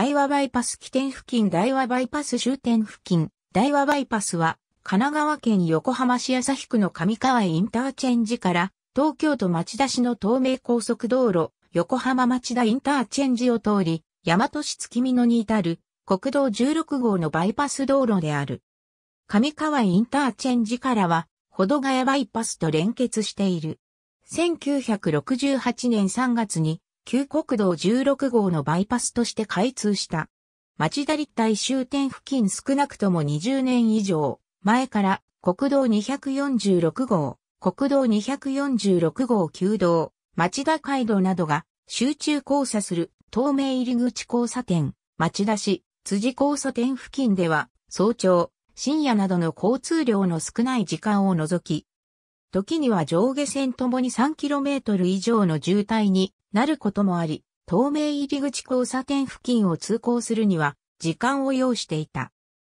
大和バイパス起点付近大和バイパス終点付近大和バイパスは神奈川県横浜市旭区の上川インターチェンジから東京都町田市の東名高速道路横浜町田インターチェンジを通り大和市月見野に至る国道16号のバイパス道路である。上川インターチェンジからは保土ヶ谷バイパスと連結している。1968年3月に旧国道16号のバイパスとして開通した。町田立体終点付近少なくとも20年以上前から国道246号、国道246号旧道、町田街道などが集中交差する東名入口交差点、町田市、辻交差点付近では早朝、深夜などの交通量の少ない時間を除き、時には上下線ともに 3km 以上の渋滞になることもあり、東名入り口交差点付近を通行するには時間を要していた。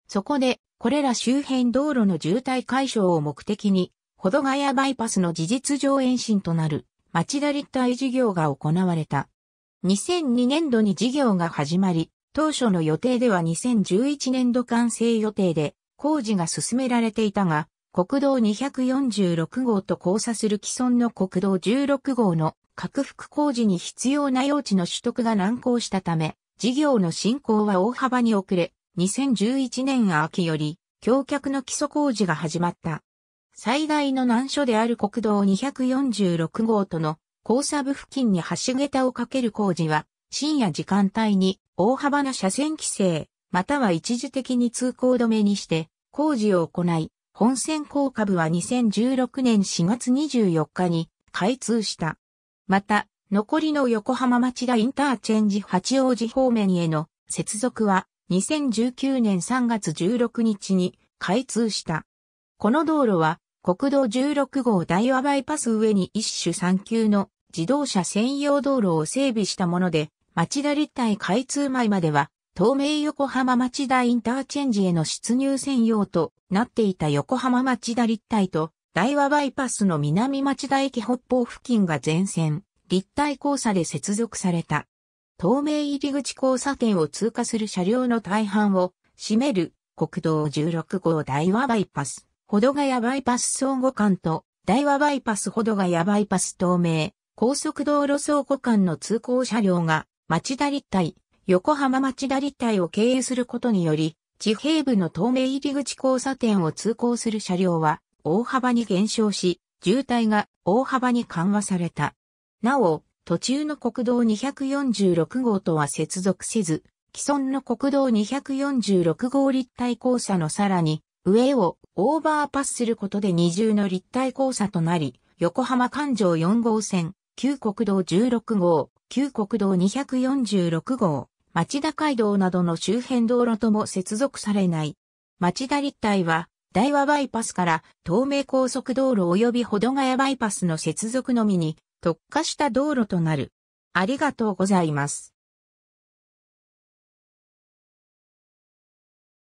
そこで、これら周辺道路の渋滞解消を目的に、保土ヶ谷バイパスの事実上延伸となる町田立体事業が行われた。2002年度に事業が始まり、当初の予定では2011年度完成予定で工事が進められていたが、国道246号と交差する既存の国道16号の拡幅工事に必要な用地の取得が難航したため、事業の進行は大幅に遅れ、2011年秋より、橋脚の基礎工事が始まった。最大の難所である国道246号との交差部付近に橋桁をかける工事は、深夜時間帯に大幅な車線規制、または一時的に通行止めにして、工事を行い、本線高架部は2016年4月24日に開通した。また、残りの横浜町田インターチェンジ八王子方面への接続は2019年3月16日に開通した。この道路は国道16号大和バイパス上に一種3級の自動車専用道路を整備したもので、町田立体開通前までは東名横浜町田インターチェンジへの出入専用となっていた横浜町田立体と、大和バイパスの南町田駅北方付近が全線、立体交差で接続された。東名入り口交差点を通過する車両の大半を占める国道16号大和バイパス、ほどがやバイパス相互間と、大和バイパスほどがやバイパス東名、高速道路相互間の通行車両が、町田立体、横浜町田立体を経由することにより、地平部の東名入り口交差点を通行する車両は大幅に減少し、渋滞が大幅に緩和された。なお、途中の国道246号とは接続せず、既存の国道246号立体交差のさらに、上をオーバーパスすることで二重の立体交差となり、横浜環状4号線、旧国道16号、旧国道246号、町田街道などの周辺道路とも接続されない。町田立体は、大和バイパスから東名高速道路及び保土ヶ谷バイパスの接続のみに特化した道路となる。ありがとうございます。